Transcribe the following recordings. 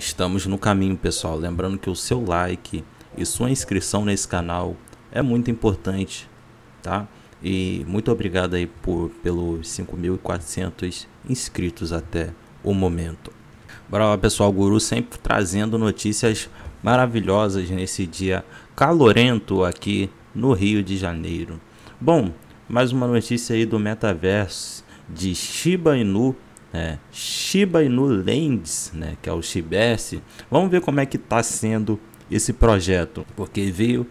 Estamos no caminho, pessoal. Lembrando que o seu like e sua inscrição nesse canal é muito importante, tá? E muito obrigado aí por, pelos 5.400 inscritos até o momento. Bora lá, pessoal. Guru sempre trazendo notícias maravilhosas nesse dia calorento aqui no Rio de Janeiro. Bom, mais uma notícia aí do metaverso de Shiba Inu né? Shiba Inu Lands, né? que é o Shibes. Vamos ver como é que está sendo esse projeto, porque veio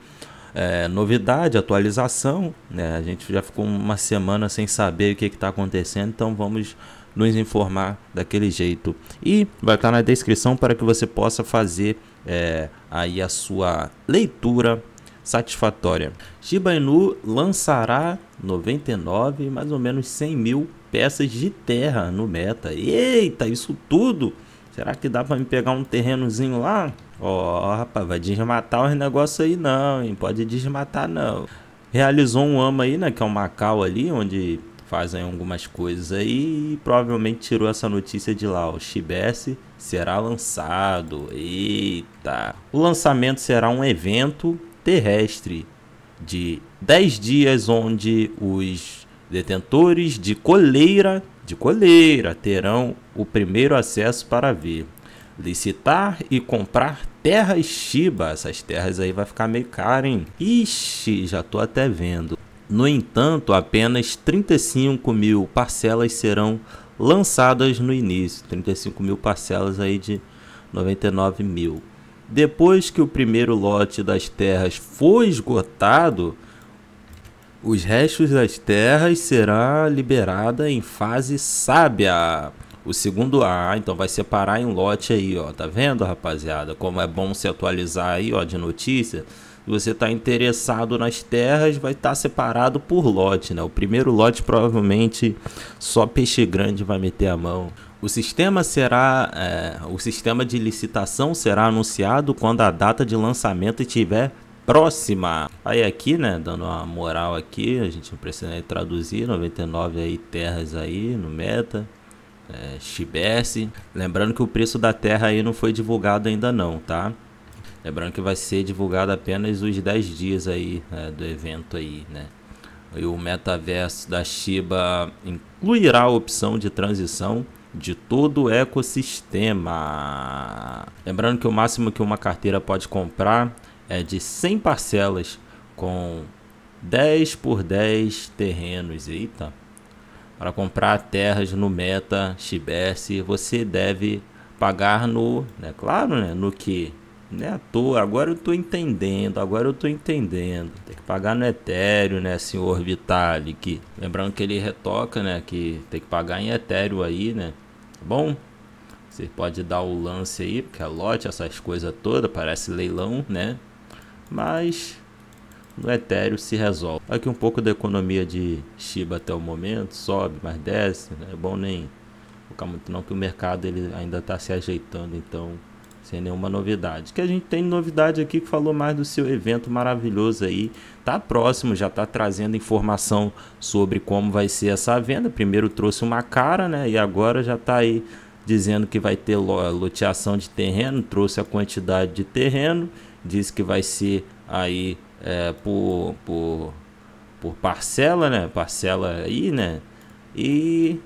é, novidade, atualização, né? a gente já ficou uma semana sem saber o que está acontecendo, então vamos nos informar daquele jeito. E vai estar tá na descrição para que você possa fazer é, aí a sua leitura satisfatória. Shiba Inu lançará 99, mais ou menos 100 mil peças de terra no meta. Eita, isso tudo! Será que dá para me pegar um terrenozinho lá? Ó, oh, rapaz, vai desmatar os negócios aí não, hein? Pode desmatar não. Realizou um AMA aí, né? Que é um Macau ali, onde fazem algumas coisas aí e provavelmente tirou essa notícia de lá. O Shibes será lançado. Eita! O lançamento será um evento terrestre de 10 dias, onde os detentores de coleira, de coleira terão o primeiro acesso para ver, licitar e comprar terras Shiba. Essas terras aí vai ficar meio caro, hein? Ixi, já tô até vendo. No entanto, apenas 35 mil parcelas serão lançadas no início. 35 mil parcelas aí de 99 mil. Depois que o primeiro lote das terras for esgotado, os restos das terras será liberada em fase sábia. O segundo A, então vai separar em lote aí, ó. Tá vendo, rapaziada? Como é bom se atualizar aí, ó, de notícia. Se você tá interessado nas terras, vai estar tá separado por lote, né? O primeiro lote provavelmente só peixe grande vai meter a mão. O sistema será, é, o sistema de licitação será anunciado quando a data de lançamento estiver próxima. Aí aqui, né, dando uma moral aqui, a gente não precisa nem traduzir, 99 aí terras aí no meta é, Lembrando que o preço da terra aí não foi divulgado ainda não, tá? Lembrando que vai ser divulgado apenas os 10 dias aí é, do evento aí, né? E o metaverso da Shiba incluirá a opção de transição de todo o ecossistema. Lembrando que o máximo que uma carteira pode comprar é de 100 parcelas com 10 por 10 terrenos. Eita, para comprar terras no Meta, XBS, você deve pagar no, né, claro, né, no que né, tô, agora eu tô entendendo, agora eu tô entendendo. Tem que pagar no Ethereum, né, senhor Vitalik. Lembrando que ele retoca, né, que tem que pagar em Ethereum aí, né? Tá bom? Você pode dar o lance aí, porque é lote, essas coisas todas, parece leilão, né? Mas no Ethereum se resolve. Aqui um pouco da economia de Shiba até o momento, sobe, mas desce, né? é bom nem focar muito não que o mercado ele ainda está se ajeitando, então sem nenhuma novidade. Que a gente tem novidade aqui que falou mais do seu evento maravilhoso aí. Tá próximo, já tá trazendo informação sobre como vai ser essa venda. Primeiro trouxe uma cara, né? E agora já tá aí dizendo que vai ter loteação de terreno, trouxe a quantidade de terreno, disse que vai ser aí é, por, por, por parcela, né? Parcela aí, né? E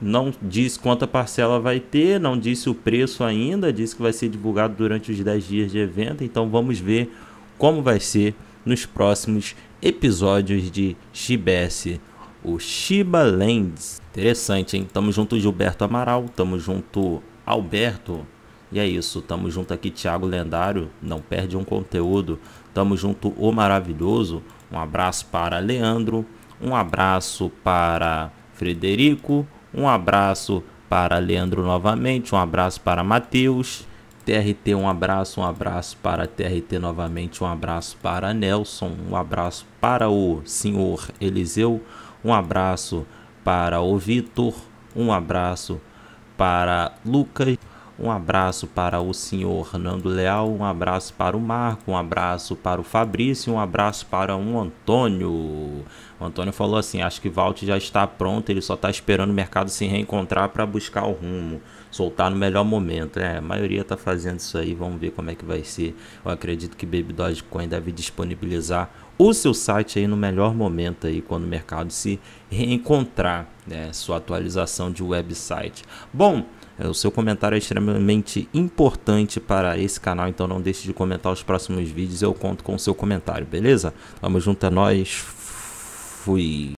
não diz quanta parcela vai ter, não disse o preço ainda, disse que vai ser divulgado durante os 10 dias de evento, então vamos ver como vai ser nos próximos episódios de XBS. o Shiba Lands. Interessante, hein? Tamo junto Gilberto Amaral, tamo junto Alberto e é isso, tamo junto aqui, Thiago Lendário, não perde um conteúdo. Tamo junto, o maravilhoso. Um abraço para Leandro, um abraço para Frederico, um abraço para Leandro novamente, um abraço para Matheus. TRT, um abraço, um abraço para TRT novamente, um abraço para Nelson, um abraço para o senhor Eliseu, um abraço para o Vitor, um abraço para Lucas. Um abraço para o senhor Hernando Leal, um abraço para o Marco, um abraço para o Fabrício, um abraço para o um Antônio. O Antônio falou assim: acho que Valt já está pronto, ele só está esperando o mercado se reencontrar para buscar o rumo, soltar no melhor momento. É, a maioria está fazendo isso aí, vamos ver como é que vai ser. Eu acredito que Baby Dogecoin deve disponibilizar o seu site aí no melhor momento aí quando o mercado se reencontrar, né, sua atualização de website. Bom, é, o seu comentário é extremamente importante para esse canal, então não deixe de comentar os próximos vídeos. Eu conto com o seu comentário, beleza? Tamo junto, é nóis. Fui.